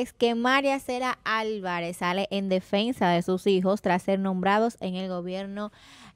es que María Cera Álvarez sale en defensa de sus hijos tras ser nombrados en el gobierno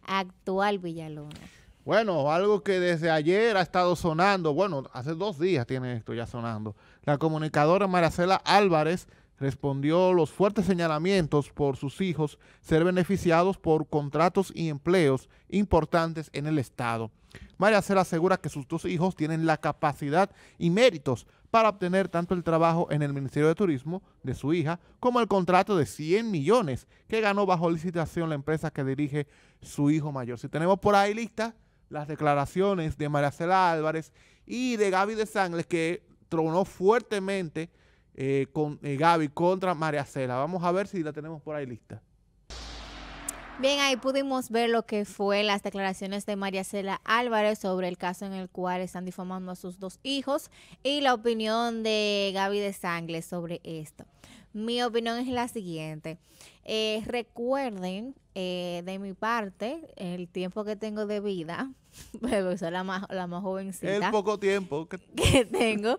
actual Villalona. Bueno, algo que desde ayer ha estado sonando, bueno, hace dos días tiene esto ya sonando. La comunicadora Maracela Álvarez respondió los fuertes señalamientos por sus hijos ser beneficiados por contratos y empleos importantes en el Estado. María Cela asegura que sus dos hijos tienen la capacidad y méritos para obtener tanto el trabajo en el Ministerio de Turismo de su hija como el contrato de 100 millones que ganó bajo licitación la empresa que dirige su hijo mayor. Si tenemos por ahí lista las declaraciones de María Cera Álvarez y de Gaby de Sangles que tronó fuertemente eh, con eh, Gaby contra María Cela. Vamos a ver si la tenemos por ahí lista. Bien, ahí pudimos ver lo que fue las declaraciones de María Cela Álvarez sobre el caso en el cual están difamando a sus dos hijos y la opinión de Gaby de Sangles sobre esto. Mi opinión es la siguiente. Eh, recuerden, eh, de mi parte, el tiempo que tengo de vida, pero soy la más, la más jovencita. El poco tiempo que tengo.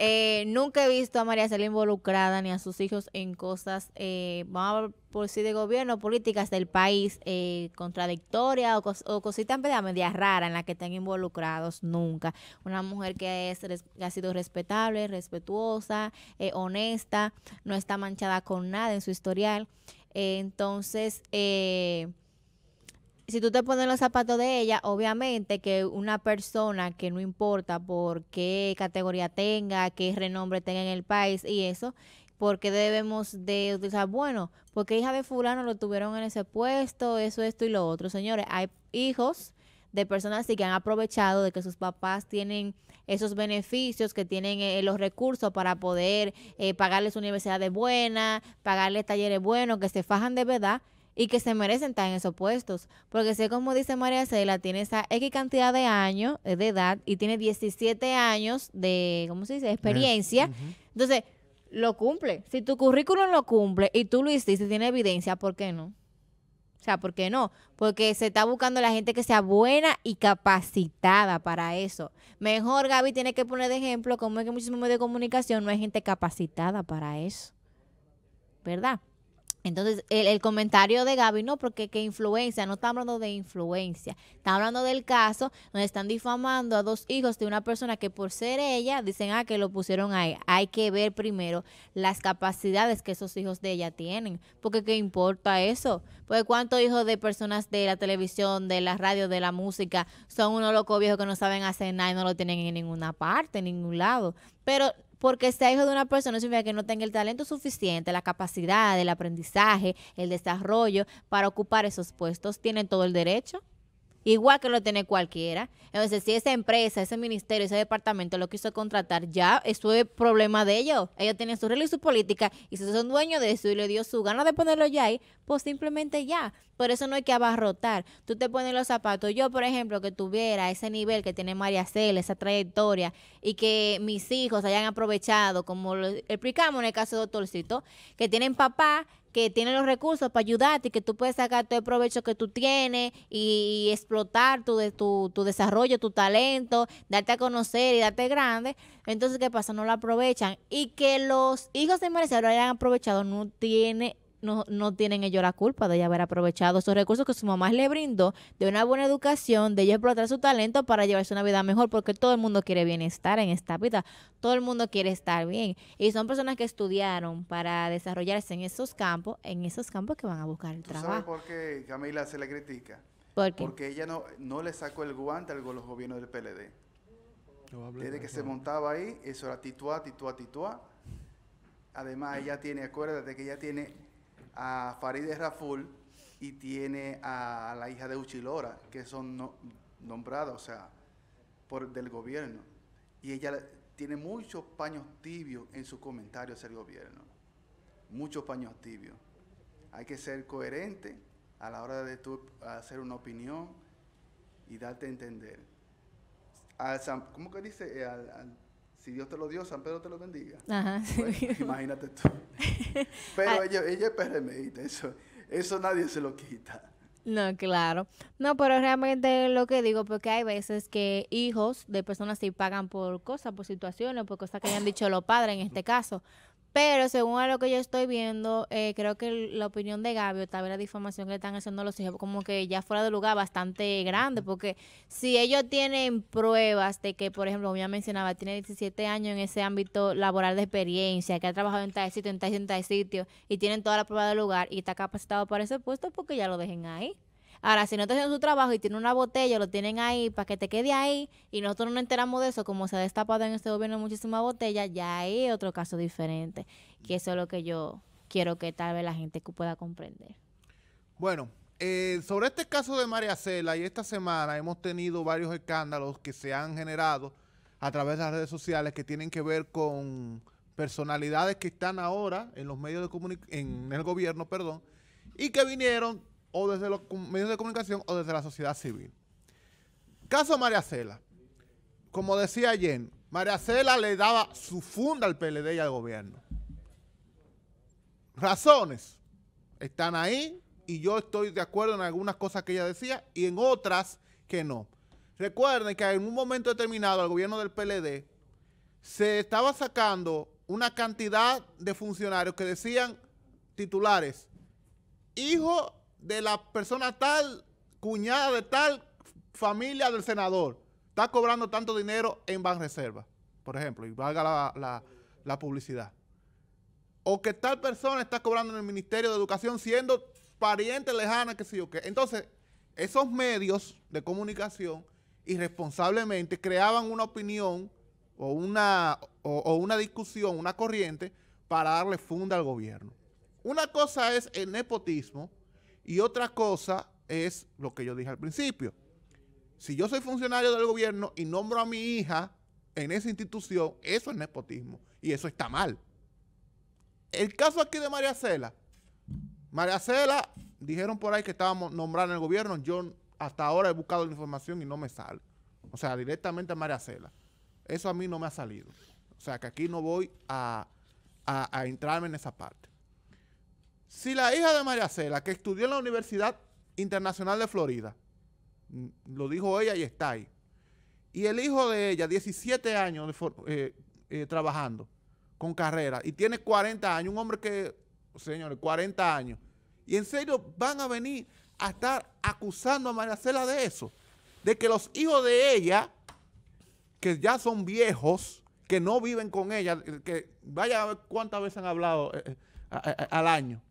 Eh, nunca he visto a María Cel involucrada ni a sus hijos en cosas, eh, vamos a por si de gobierno, políticas del país eh, contradictorias o, cos, o cositas media rara en la que estén involucrados nunca. Una mujer que, ha sido respetable, respetuosa, eh, honesta, no está manchada con nada en su historial. entonces, eh, si tú te pones los zapatos de ella, obviamente que una persona que no importa por qué categoría tenga, qué renombre tenga en el país y eso, porque debemos de utilizar, bueno, porque hija de fulano lo tuvieron en ese puesto, eso, esto y lo otro. Señores, hay hijos de personas que han aprovechado de que sus papás tienen esos beneficios, que tienen eh, los recursos para poder eh, pagarles universidades buenas, pagarles talleres buenos, que se fajan de verdad y que se merecen estar en esos puestos. Porque sé como dice María Cela, tiene esa X cantidad de años eh, de edad y tiene 17 años de, ¿cómo se dice?, experiencia. Entonces, lo cumple. Si tu currículum lo cumple y tú lo hiciste y tiene evidencia, ¿por qué no? O sea, ¿por qué no? Porque se está buscando la gente que sea buena y capacitada para eso. Mejor Gaby tiene que poner de ejemplo cómo es que muchísimos medios de comunicación no hay gente capacitada para eso. ¿Verdad? Entonces, el, comentario de Gaby, no, porque qué influencia, no está hablando de influencia, está hablando del caso donde están difamando a dos hijos de una persona que por ser ella, dicen, ah, que lo pusieron ahí. Hay que ver primero las capacidades que esos hijos de ella tienen, porque qué importa eso. pues cuántos hijos de personas de la televisión, de la radio, de la música, son unos locos viejos que no saben hacer nada y no lo tienen en ninguna parte, en ningún lado. Pero porque sea hijo de una persona significa que no tenga el talento suficiente, la capacidad, el aprendizaje, el desarrollo para ocupar esos puestos. Tienen todo el derecho igual que lo tiene cualquiera. Entonces, si esa empresa, ese ministerio, ese departamento lo quiso contratar, ya eso es problema de ellos. Ellos tienen su regla y su política, y si son dueños de eso y le dio su gana de ponerlo ya ahí, pues simplemente ya. Por eso no hay que abarrotar. Tú te pones los zapatos. Yo, por ejemplo, que tuviera ese nivel que tiene María Cel, esa trayectoria, y que mis hijos hayan aprovechado, como lo explicamos en el caso de Doctorcito, que tienen papá que tiene los recursos para ayudarte y que tú puedes sacar todo el provecho que tú tienes y, explotar tu, de, tu, desarrollo, tu talento, darte a conocer y darte grande. Entonces, ¿qué pasa? No lo aprovechan. Y que los hijos de Maricela lo hayan aprovechado no tiene no, no tienen ellos la culpa de haber aprovechado esos recursos que su mamá les brindó, de una buena educación, de ellos explotar su talento para llevarse una vida mejor, porque todo el mundo quiere bienestar en esta vida, todo el mundo quiere estar bien. Y son personas que estudiaron para desarrollarse en esos campos, en esos campos que van a buscar el trabajo. por qué Camila se le critica? Porque ella no, no le sacó el guante a los gobiernos del PLD. Desde que se montaba ahí, eso era tituá, tituá, tituá. Además, ella tiene, acuérdate que ella tiene a Farideh Raful y tiene a la hija de Uchilora, que son nombrados nombradas, o sea, por del gobierno. Y ella tiene muchos paños tibios en sus comentarios hacia el gobierno. Muchos paños tibios. Hay que ser coherente a la hora de hacer una opinión y darte a entender. Al, ¿Cómo que dice? Eh, si Dios te lo dio, San Pedro te lo bendiga. imagínate tú. Pero ella, ah. ella es perremeísta, eso, eso nadie se lo quita. No, claro. No, pero realmente lo que digo, porque hay veces que hijos de personas sí pagan por cosas, por situaciones, por cosas que hayan dicho los padres en este caso. Pero según a lo que yo estoy viendo, eh, creo que la opinión de Gabio, tal vez la difamación que le están haciendo los hijos, como que ya fuera de lugar bastante grande, porque si ellos tienen pruebas de que, por ejemplo, como ya mencionaba, tiene 17 años en ese ámbito laboral de experiencia, que ha trabajado en tal sitio, en tal sitio, y tienen toda la prueba de lugar y está capacitado para ese puesto, porque ya lo dejen ahí. Ahora, si no te haciendo su trabajo y tiene una botella, lo tienen ahí para que te quede ahí y nosotros no nos enteramos de eso, como se ha destapado en este gobierno muchísimas botellas, ya hay otro caso diferente, que eso es lo que yo quiero que tal vez la gente pueda comprender. Bueno, eh, sobre este caso de María Cela y esta semana hemos tenido varios escándalos que se han generado a través de las redes sociales que tienen que ver con personalidades que están ahora en los medios de comunicación, en el gobierno, perdón, y que vinieron o desde los medios de comunicación o desde la sociedad civil. Caso María Cela. Como decía ayer, María Cela le daba su funda al PLD y al gobierno. Razones están ahí y yo estoy de acuerdo en algunas cosas que ella decía y en otras que no. Recuerden que en un momento determinado al gobierno del PLD se estaba sacando una cantidad de funcionarios que decían titulares, hijo de la persona tal, cuñada de tal, familia del senador, está cobrando tanto dinero en Banreserva, por ejemplo, y valga la, la, publicidad. O que tal persona está cobrando en el Ministerio de Educación siendo pariente lejana, qué sé o qué. Entonces, esos medios de comunicación irresponsablemente creaban una opinión o una, o una discusión, una corriente para darle funda al gobierno. Una cosa es el nepotismo y otra cosa es lo que yo dije al principio. Si yo soy funcionario del gobierno y nombro a mi hija en esa institución, eso es nepotismo y eso está mal. El caso aquí de María Cela. María Cela, dijeron por ahí que estábamos nombrando en el gobierno. Yo hasta ahora he buscado la información y no me sale. O sea, directamente a María Cela. Eso a mí no me ha salido. O sea, que aquí no voy a, a entrarme en esa parte. Si la hija de María Cela, que estudió en la Universidad Internacional de Florida, mm, lo dijo ella y está ahí, y el hijo de ella, 17 años eh, eh, trabajando con carrera, y tiene 40 años, un hombre que, señores, 40 años, y en serio van a venir a estar acusando a María de eso, de que los hijos de ella, que ya son viejos, que no viven con ella, que vaya a ver cuántas veces han hablado eh, al año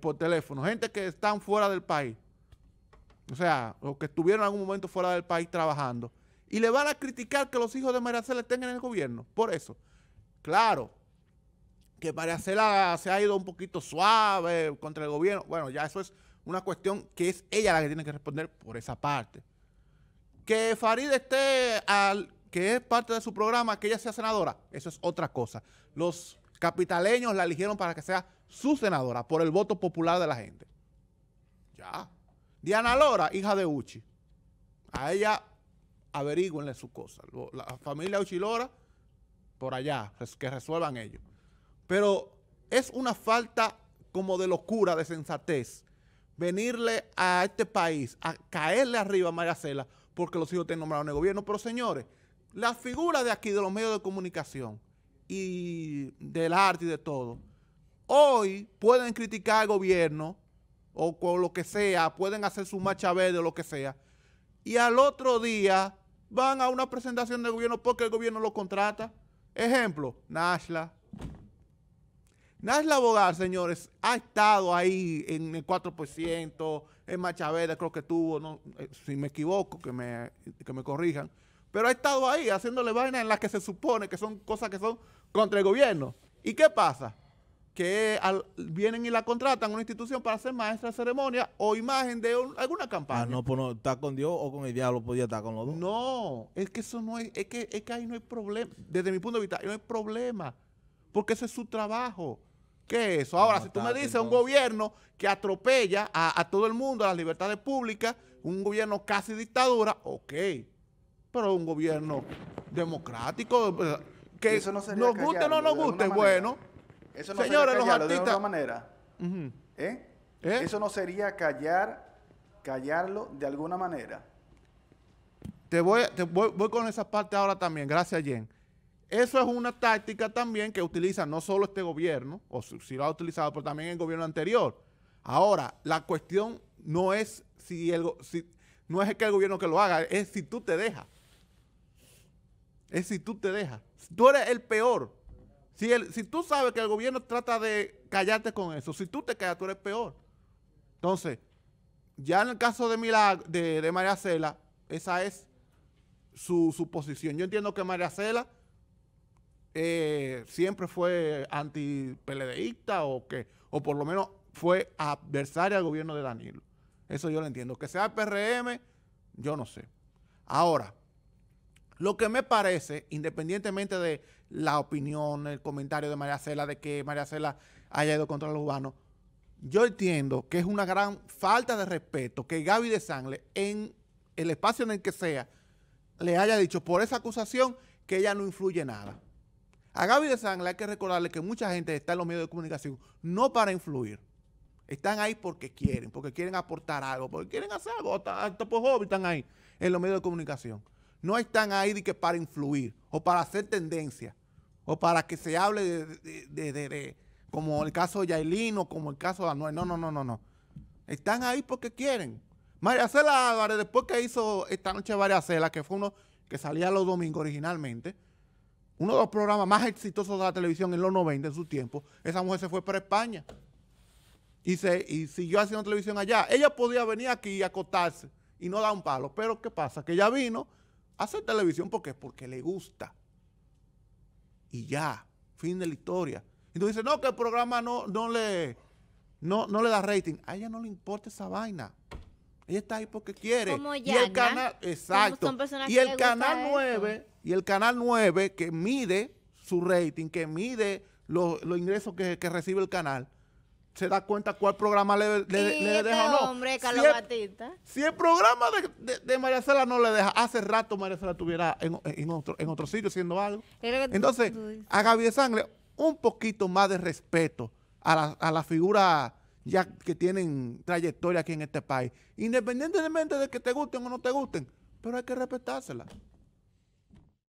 por teléfono, gente que están fuera del país, o sea, o que estuvieron en algún momento fuera del país trabajando, y le van a criticar que los hijos de María Cela estén en el gobierno, por eso. Claro, que María Cela se ha ido un poquito suave contra el gobierno, bueno, ya eso es una cuestión que es ella la que tiene que responder por esa parte. Que Farid esté al que es parte de su programa, que ella sea senadora, eso es otra cosa. Los capitaleños la eligieron para que sea su senadora por el voto popular de la gente. Ya. Diana Lora, hija de Uchi. A ella averigüenle su cosa. La familia Uchi Lora, por allá, que resuelvan ellos. Pero es una falta como de locura, de sensatez, venirle a este país, a caerle arriba a María porque los hijos te nombraron el gobierno. Pero señores, la figura de aquí, de los medios de comunicación y del arte y de todo, hoy pueden criticar al gobierno o con lo que sea, pueden hacer su marcha verde o lo que sea, y al otro día van a una presentación del gobierno porque el gobierno lo contrata. Ejemplo, Nashla. Nashla Bogar, señores, ha estado ahí en el 4%, en Verde, creo que tuvo, no, eh, si me equivoco, que me, que me corrijan, pero ha estado ahí haciéndole vainas en las que se supone que son cosas que son contra el gobierno. ¿Y qué pasa? que vienen y la contratan a una institución para ser maestra de ceremonia o imagen de alguna ah, campaña. Ah, no, pues no, está con Dios o con el diablo, podía estar con los dos. No, es que eso no es, es que, es que ahí no hay problema. Desde mi punto de vista, no hay problema. Porque ese es su trabajo. ¿Qué es eso? Ahora, si tú me dices un gobierno que atropella a, todo el mundo, a las libertades públicas, un gobierno casi dictadura, ok. Pero un gobierno democrático, que eso no nos guste o no nos guste, bueno. Eso no sería callarlo, de alguna manera. ¿Eh? ¿Eh? Eso no sería callar, callarlo de alguna manera. Te voy, te con esa parte ahora también. Gracias, Jen. Eso es una táctica también que utiliza no solo este gobierno, o si lo ha utilizado, pero también el gobierno anterior. Ahora, la cuestión no es si si, no es que el gobierno que lo haga, es si tú te dejas. Es si tú te dejas. Tú eres el peor si, si tú sabes que el gobierno trata de callarte con eso, si tú te callas, tú eres peor. Entonces, ya en el caso de, de, María Cela, esa es su, su, posición. Yo entiendo que María Cela eh, siempre fue anti o que, o por lo menos fue adversaria al gobierno de Danilo. Eso yo lo entiendo. Que sea PRM, yo no sé. Ahora, lo que me parece, independientemente de la opinión, el comentario de María Cela de que María Cela haya ido contra los humanos. Yo entiendo que es una gran falta de respeto que Gaby de Sangle, en el espacio en el que sea, le haya dicho por esa acusación que ella no influye nada. A Gaby de Sangle hay que recordarle que mucha gente está en los medios de comunicación no para influir. Están ahí porque quieren, porque quieren aportar algo, porque quieren hacer algo, por están ahí en los medios de comunicación no están ahí de que para influir o para hacer tendencia o para que se hable de, como el caso de Yailin o como el caso de Anuel. No, no, no, no, no. Están ahí porque quieren. María Cela Álvarez, después que hizo esta noche María Cela, que fue uno que salía los domingos originalmente, uno de los programas más exitosos de la televisión en los 90 en su tiempo, esa mujer se fue para España y, se, y siguió haciendo televisión allá. Ella podía venir aquí y acostarse y no dar un palo, pero ¿qué pasa? Que ella vino, Hace televisión porque porque le gusta. Y ya, fin de la historia. Y tú dices, no, que el programa no, no, le, no, no le da rating. A ella no le importa esa vaina. Ella está ahí porque quiere. y el canal, exacto. Y el canal 9, y el canal 9 que mide su rating, que mide los, ingresos que recibe el canal, se da cuenta cuál programa le, deja no. hombre, Carlos si Batista. si el programa de, de, María no le deja, hace rato María Cela estuviera en, otro, en otro sitio haciendo algo. Entonces, a Gaby de Sangre, un poquito más de respeto a la, a la figura ya que tienen trayectoria aquí en este país. Independientemente de que te gusten o no te gusten, pero hay que respetársela.